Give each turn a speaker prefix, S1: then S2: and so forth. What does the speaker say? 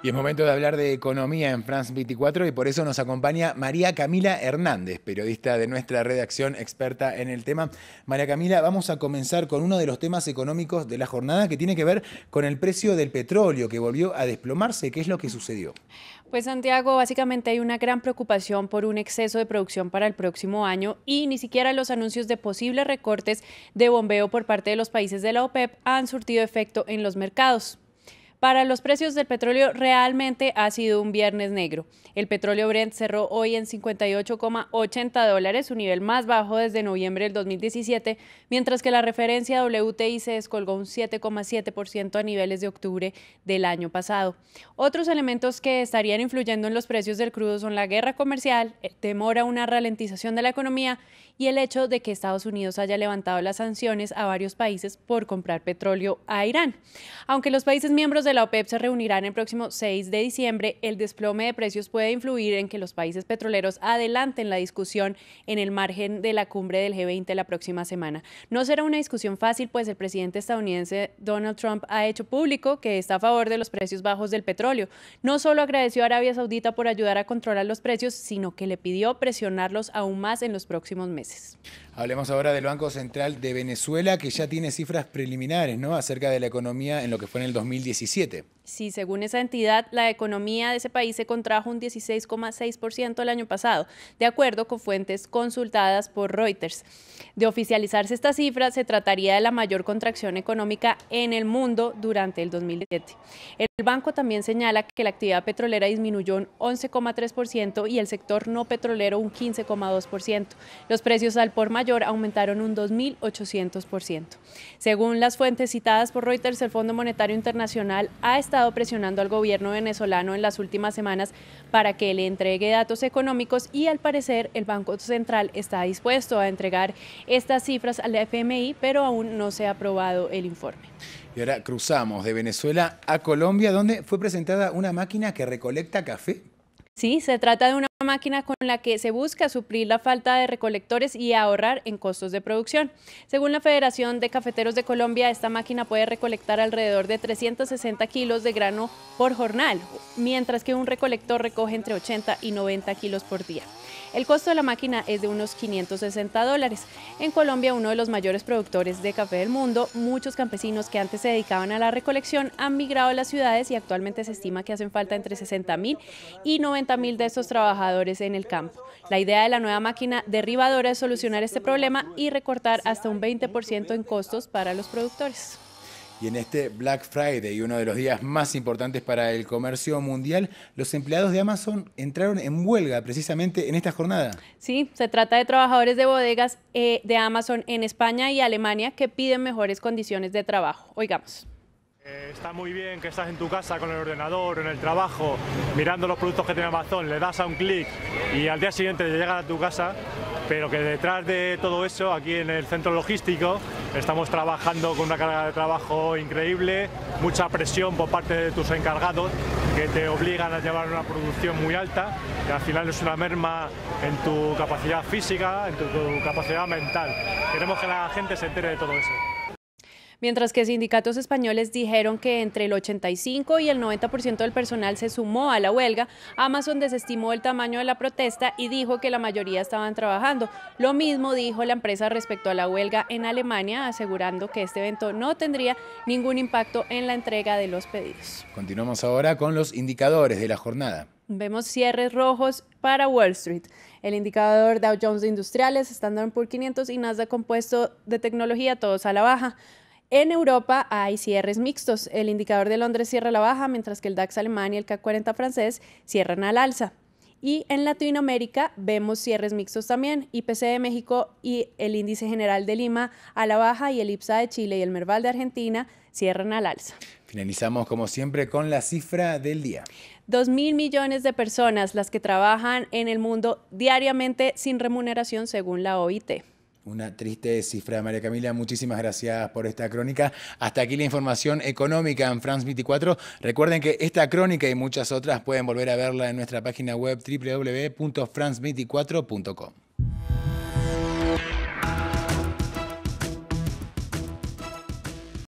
S1: Y es momento de hablar de economía en France 24 y por eso nos acompaña María Camila Hernández, periodista de nuestra redacción, experta en el tema. María Camila, vamos a comenzar con uno de los temas económicos de la jornada que tiene que ver con el precio del petróleo que volvió a desplomarse. ¿Qué es lo que sucedió?
S2: Pues Santiago, básicamente hay una gran preocupación por un exceso de producción para el próximo año y ni siquiera los anuncios de posibles recortes de bombeo por parte de los países de la OPEP han surtido efecto en los mercados. Para los precios del petróleo realmente ha sido un viernes negro. El petróleo Brent cerró hoy en 58,80 dólares, su nivel más bajo desde noviembre del 2017, mientras que la referencia WTI se descolgó un 7,7% a niveles de octubre del año pasado. Otros elementos que estarían influyendo en los precios del crudo son la guerra comercial, el temor a una ralentización de la economía y el hecho de que Estados Unidos haya levantado las sanciones a varios países por comprar petróleo a Irán. Aunque los países miembros de la OPEP se reunirán el próximo 6 de diciembre, el desplome de precios puede influir en que los países petroleros adelanten la discusión en el margen de la cumbre del G20 la próxima semana. No será una discusión fácil, pues el presidente estadounidense Donald Trump ha hecho público que está a favor de los precios bajos del petróleo. No solo agradeció a Arabia Saudita por ayudar a controlar los precios, sino que le pidió presionarlos aún más en los próximos meses.
S1: Hablemos ahora del Banco Central de Venezuela, que ya tiene cifras preliminares ¿no? acerca de la economía en lo que fue en el 2017. 7
S2: Sí, según esa entidad, la economía de ese país se contrajo un 16,6% el año pasado, de acuerdo con fuentes consultadas por Reuters. De oficializarse esta cifra, se trataría de la mayor contracción económica en el mundo durante el 2007. El banco también señala que la actividad petrolera disminuyó un 11,3% y el sector no petrolero un 15,2%. Los precios al por mayor aumentaron un 2.800%. Según las fuentes citadas por Reuters, el Fondo Monetario Internacional ha estado estado presionando al gobierno venezolano en las últimas semanas para que le entregue datos económicos y al parecer el Banco Central está dispuesto a entregar estas cifras al FMI, pero aún no se ha aprobado el informe.
S1: Y ahora cruzamos de Venezuela a Colombia, donde fue presentada una máquina que recolecta café
S2: Sí, se trata de una máquina con la que se busca suplir la falta de recolectores y ahorrar en costos de producción. Según la Federación de Cafeteros de Colombia, esta máquina puede recolectar alrededor de 360 kilos de grano por jornal, mientras que un recolector recoge entre 80 y 90 kilos por día. El costo de la máquina es de unos 560 dólares. En Colombia, uno de los mayores productores de café del mundo, muchos campesinos que antes se dedicaban a la recolección han migrado a las ciudades y actualmente se estima que hacen falta entre 60.000 y 90.000 de estos trabajadores en el campo. La idea de la nueva máquina derribadora es solucionar este problema y recortar hasta un 20% en costos para los productores.
S1: Y en este Black Friday, uno de los días más importantes para el comercio mundial, los empleados de Amazon entraron en huelga precisamente en esta jornada.
S2: Sí, se trata de trabajadores de bodegas eh, de Amazon en España y Alemania que piden mejores condiciones de trabajo. Oigamos.
S1: Eh, está muy bien que estás en tu casa con el ordenador, en el trabajo, mirando los productos que tiene Amazon, le das a un clic y al día siguiente llega a tu casa pero que detrás de todo eso, aquí en el centro logístico, estamos trabajando con una carga de trabajo increíble, mucha presión por parte de tus encargados que te obligan a llevar una producción muy alta, que al final es una merma en tu capacidad física, en tu, capacidad mental. Queremos que la gente se entere de
S2: todo eso mientras que sindicatos españoles dijeron que entre el 85 y el 90% del personal se sumó a la huelga, Amazon desestimó el tamaño de la protesta y dijo que la mayoría estaban trabajando. Lo mismo dijo la empresa respecto a la huelga en Alemania, asegurando que este evento no tendría ningún impacto en la entrega de los pedidos.
S1: Continuamos ahora con los indicadores de la jornada.
S2: Vemos cierres rojos para Wall Street. El indicador Dow Jones de Industriales, Standard Poor's 500 y Nasdaq Compuesto de Tecnología, todos a la baja. En Europa hay cierres mixtos. El indicador de Londres cierra a la baja, mientras que el DAX alemán y el CAC 40 francés cierran al alza. Y en Latinoamérica vemos cierres mixtos también. IPC de México y el índice general de Lima a la baja y el IPSA de Chile y el Merval de Argentina cierran al alza.
S1: Finalizamos como siempre con la cifra del día.
S2: Dos mil millones de personas las que trabajan en el mundo diariamente sin remuneración según la OIT.
S1: Una triste cifra, María Camila. Muchísimas gracias por esta crónica. Hasta aquí la información económica en France 24. Recuerden que esta crónica y muchas otras pueden volver a verla en nuestra página web www.france24.com.